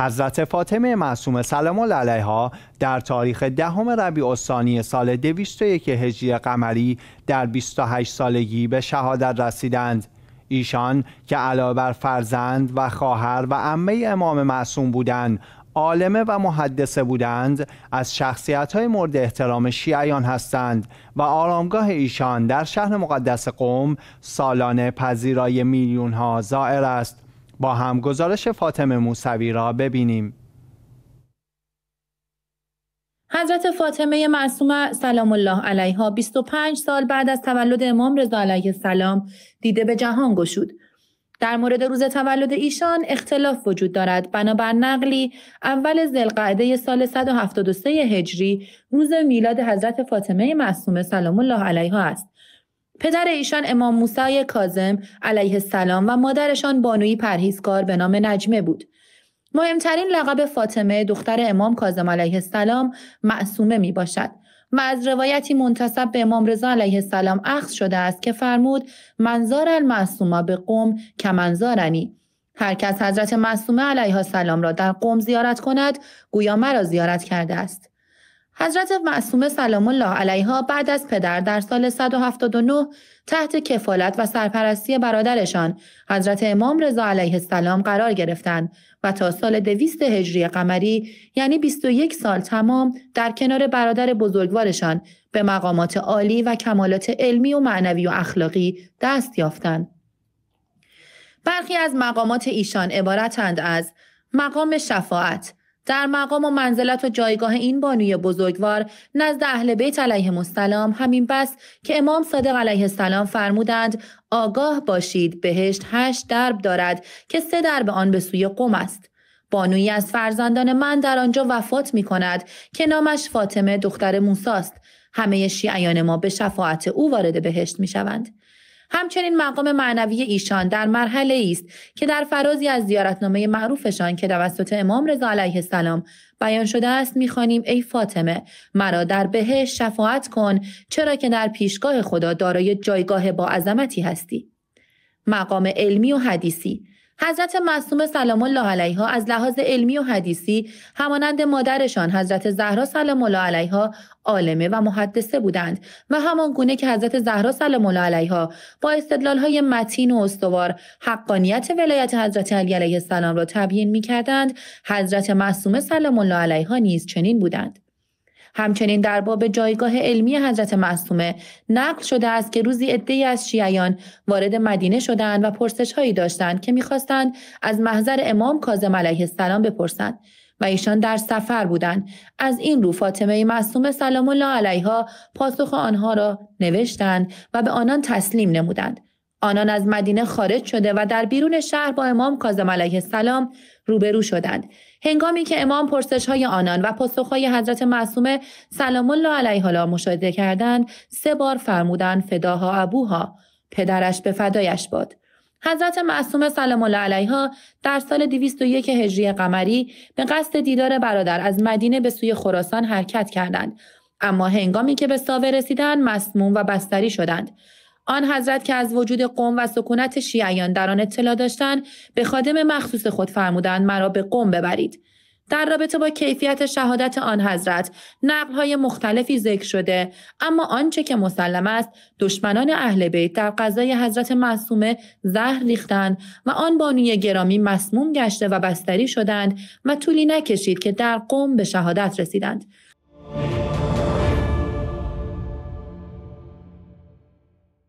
حضرت فاطمه معصومه سلام الله علیها در تاریخ دهم ربیع الثانی سال 201 هجری قمری در 28 سالگی به شهادت رسیدند ایشان که علاوه بر فرزند و خواهر و عمه امام معصوم بودند عالمه و محدثه بودند از شخصیت های مورد احترام شیعیان هستند و آرامگاه ایشان در شهر مقدس قوم سالانه پذیرای میلیون ها زائر است با هم گزارش فاطمه موسوی را ببینیم حضرت فاطمه معصومه سلام الله علیها 25 سال بعد از تولد امام رضا علیه السلام دیده به جهان گشود در مورد روز تولد ایشان اختلاف وجود دارد بنابر نقلی اول ذوالقعده سال 173 هجری روز میلاد حضرت فاطمه معصومه سلام الله علیها است پدر ایشان امام موسی کازم علیه السلام و مادرشان بانوی پرهیزکار به نام نجمه بود. مهمترین لقب فاطمه دختر امام کازم علیه السلام معصومه می باشد و از روایتی منتصب به امام رضا علیه السلام اخذ شده است که فرمود منظار المعصومه به قوم کمنظارنی هر کس حضرت معصومه علیه السلام را در قوم زیارت کند گویا مرا زیارت کرده است حضرت معصومه سلام الله علیها بعد از پدر در سال 179 تحت کفالت و سرپرستی برادرشان حضرت امام رضا علیه السلام قرار گرفتند و تا سال 200 هجری قمری یعنی 21 سال تمام در کنار برادر بزرگوارشان به مقامات عالی و کمالات علمی و معنوی و اخلاقی دست یافتند. برخی از مقامات ایشان عبارتند از مقام شفاعت در مقام و منزلت و جایگاه این بانوی بزرگوار نزد اهل بیت علیه السلام همین بس که امام صادق علیه السلام فرمودند آگاه باشید بهشت هشت درب دارد که سه درب آن به سوی قوم است بانوی از فرزندان من در آنجا وفات می کند که نامش فاطمه دختر موسی است همه شیعیان ما به شفاعت او وارد بهشت می شوند. همچنین مقام معنوی ایشان در مرحله ای است که در فرازی از زیارتنامه معروفشان که توسط امام رضا علیه السلام بیان شده است میخوانیم ای فاطمه مرا در بهش شفاعت کن چرا که در پیشگاه خدا دارای جایگاه با عظمتی هستی مقام علمی و حدیثی حضرت مصوم سلام الله علیها از لحاظ علمی و حدیثی همانند مادرشان حضرت زهرا سلام الله علیها عالمه و محدثه بودند و همان گونه که حضرت زهرا سلام الله علیها با های متین و استوار حقانیت ولایت حضرت علی علیه السلام را تبیین کردند حضرت معصومه سلام الله علیها نیز چنین بودند همچنین در باب جایگاه علمی حضرت معصومه نقل شده است که روزی عدهای از شیعیان وارد مدینه شدند و پرسش هایی داشتند که میخواستند از محضر امام کاظم علیه السلام بپرسند و ایشان در سفر بودند از این رو فاطمه معصوم سلام الله علیها پاسخ آنها را نوشتند و به آنان تسلیم نمودند آنان از مدینه خارج شده و در بیرون شهر با امام کاظم علیه السلام روبرو شدند هنگامی که امام پرسش های آنان و پاسخ های حضرت معصومه سلام الله علیها را مشاهده کردند سه بار فرمودند فداها ابوها پدرش به فدایش باد حضرت معصومه سلام الله علیها در سال 201 هجری قمری به قصد دیدار برادر از مدینه به سوی خراسان حرکت کردند اما هنگامی که به ساوه رسیدند مسموم و بستری شدند آن حضرت که از وجود قوم و سکونت شیعیان در آن اطلاع داشتند به خادم مخصوص خود فرمودند مرا به قوم ببرید در رابطه با کیفیت شهادت آن حضرت نقلهای مختلفی ذکر شده اما آنچه که مسلم است دشمنان اهل بیت در غذای حضرت معصومه زهر ریختند و آن بانوی گرامی مسموم گشته و بستری شدند و طولی نکشید که در قوم به شهادت رسیدند